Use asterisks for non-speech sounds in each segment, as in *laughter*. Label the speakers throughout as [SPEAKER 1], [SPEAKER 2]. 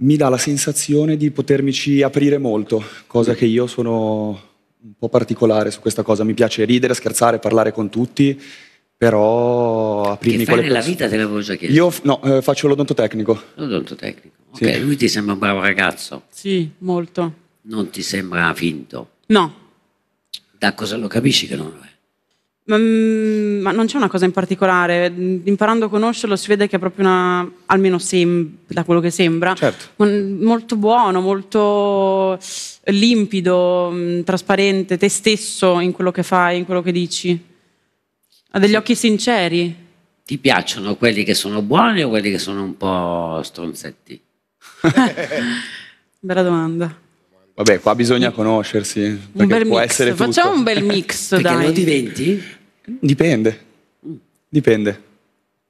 [SPEAKER 1] mi dà la sensazione di potermici aprire molto, cosa che io sono un po' particolare su questa cosa. Mi piace ridere, scherzare, parlare con tutti, però aprirmi con le persone. nella vita
[SPEAKER 2] te l'avevo già chiesto? Io no,
[SPEAKER 1] eh, faccio l'odontotecnico.
[SPEAKER 2] L'odontotecnico. Ok, Sì. lui ti sembra un bravo ragazzo,
[SPEAKER 3] Sì, molto.
[SPEAKER 2] non ti sembra finto. No, Da cosa lo capisci che non lo è?
[SPEAKER 3] Mm, ma non c'è una cosa in particolare, imparando a conoscerlo si vede che è proprio una, almeno sem- da quello che sembra, certo. un, molto buono, molto limpido, mm, trasparente, te stesso in quello che fai, in quello che dici. Ha degli occhi sinceri.
[SPEAKER 2] Ti piacciono quelli che sono buoni o quelli che sono un po' stronzetti?
[SPEAKER 3] *laughs* Bella domanda.
[SPEAKER 1] Vabbè, qua bisogna conoscersi. Un bel può mix. Essere tutto. Facciamo un
[SPEAKER 3] bel mix. perché dai. lo
[SPEAKER 1] diventi? Dipende. Dipende.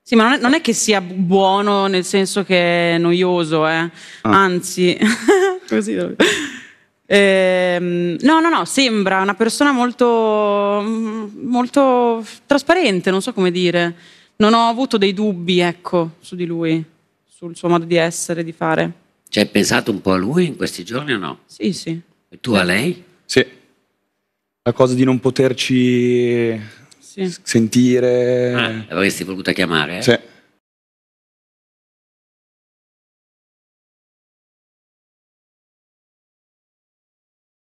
[SPEAKER 3] Sì, ma non è, non è, che sia buono nel senso che è noioso, eh. Ah. Anzi, *laughs* così. Ehm, no, no, no, sembra una persona molto, molto trasparente, non so come dire. Non ho avuto dei dubbi, ecco, su di lui, sul suo modo di essere, di
[SPEAKER 1] fare. Ci hai
[SPEAKER 2] pensato un po' a lui in questi giorni o no? Sì,
[SPEAKER 3] sì.
[SPEAKER 1] E tu a lei? Sì. La cosa di non poterci sì. sentire. Ah, l'avresti voluta chiamare? Eh? Sì.